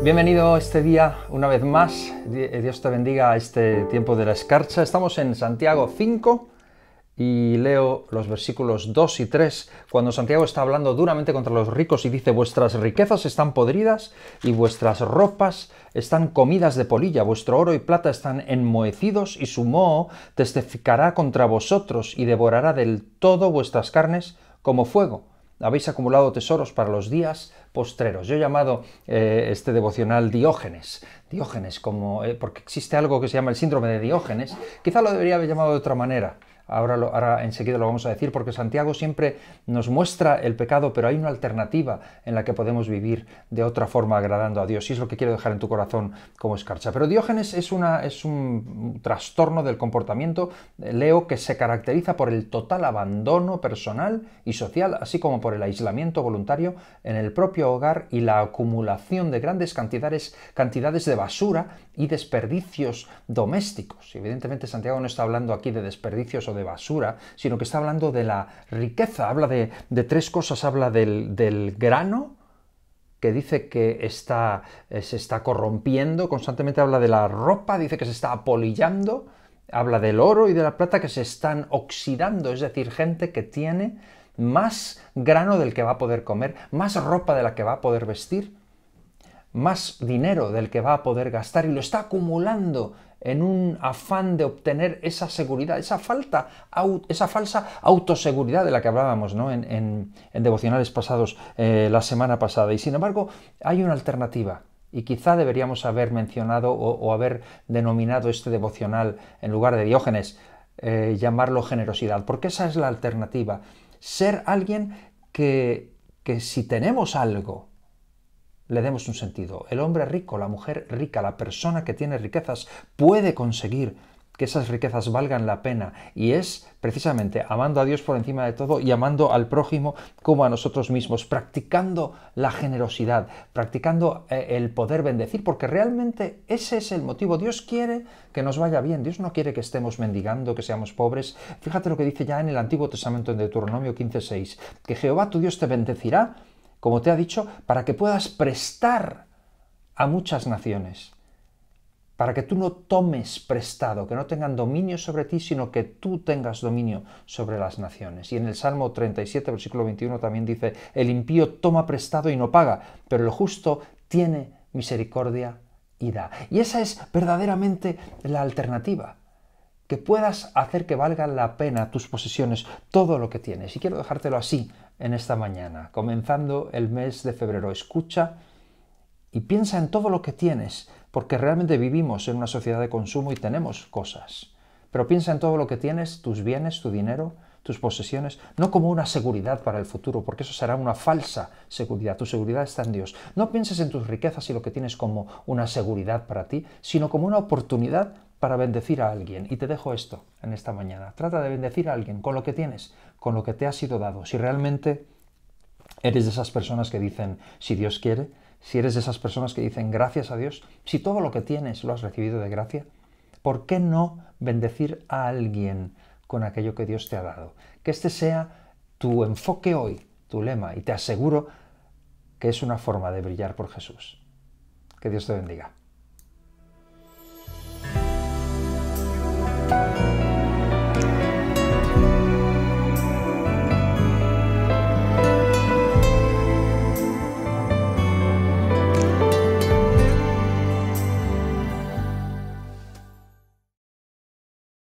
Bienvenido este día una vez más. Eh, Dios te bendiga a este tiempo de la escarcha. Estamos en Santiago 5 y leo los versículos 2 y 3 cuando Santiago está hablando duramente contra los ricos y dice, vuestras riquezas están podridas y vuestras ropas están comidas de polilla, vuestro oro y plata están enmohecidos y su moho testificará contra vosotros y devorará del todo vuestras carnes como fuego habéis acumulado tesoros para los días postreros. Yo he llamado eh, este devocional Diógenes, Diógenes, como, eh, porque existe algo que se llama el síndrome de Diógenes, quizá lo debería haber llamado de otra manera, ahora, enseguida lo vamos a decir, porque Santiago siempre nos muestra el pecado, pero hay una alternativa en la que podemos vivir de otra forma agradando a Dios, y es lo que quiero dejar en tu corazón como escarcha. Pero Diógenes es, una, es un trastorno del comportamiento, eh, leo, que se caracteriza por el total abandono personal y social, así como por el aislamiento voluntario en el propio hogar y la acumulación de grandes cantidades, cantidades de basura y desperdicios domésticos. evidentemente Santiago no está hablando aquí de desperdicios o de basura, sino que está hablando de la riqueza, habla de, tres cosas, habla del, del grano, que dice que está, eh, se está corrompiendo, constantemente habla de la ropa, dice que se está apolillando, habla del oro y de la plata que se están oxidando, es decir, gente que tiene más grano del que va a poder comer, más ropa de la que va a poder vestir, más dinero del que va a poder gastar y lo está acumulando en un afán de obtener esa seguridad, esa, falta, esa falsa autoseguridad de la que hablábamos en, devocionales pasados eh, la semana pasada. Y sin embargo, hay una alternativa. Y quizá deberíamos haber mencionado o, haber denominado este devocional, en lugar de Diógenes, eh, llamarlo generosidad, porque esa es la alternativa. Ser alguien que si tenemos algo, le demos un sentido. El hombre rico, la mujer rica, la persona que tiene riquezas puede conseguir que esas riquezas valgan la pena y es precisamente amando a Dios por encima de todo y amando al prójimo como a nosotros mismos, practicando la generosidad, practicando eh, el poder bendecir, porque realmente ese es el motivo. Dios quiere que nos vaya bien, Dios no quiere que estemos mendigando, que seamos pobres. Fíjate lo que dice ya en el Antiguo Testamento en Deuteronomio 15:6, que Jehová tu Dios te bendecirá como te ha dicho, para que puedas prestar a muchas naciones, para que tú no tomes prestado, que no tengan dominio sobre ti, sino que tú tengas dominio sobre las naciones. Y en el Salmo 37, versículo 21 también dice, el impío toma prestado y no paga, pero el justo tiene misericordia y da. Y esa es verdaderamente la alternativa que puedas hacer que valgan la pena tus posesiones, todo lo que tienes. Y quiero dejártelo así en esta mañana, comenzando el mes de febrero. Escucha y piensa en todo lo que tienes, porque realmente vivimos en una sociedad de consumo y tenemos cosas. Pero piensa en todo lo que tienes, tus bienes, tu dinero, tus posesiones, no como una seguridad para el futuro, porque eso será una falsa seguridad. Tu seguridad está en Dios. No pienses en tus riquezas y lo que tienes como una seguridad para ti, sino como una oportunidad para bendecir a alguien. Y te dejo esto en esta mañana. Trata de bendecir a alguien con lo que tienes, con lo que te ha sido dado. Si realmente eres de esas personas que dicen, si Dios quiere, si eres de esas personas que dicen, gracias a Dios, si todo lo que tienes lo has recibido de gracia, ¿por qué no bendecir a alguien con aquello que Dios te ha dado? Que este sea tu enfoque hoy, tu lema, y te aseguro que es una forma de brillar por Jesús. Que Dios te bendiga.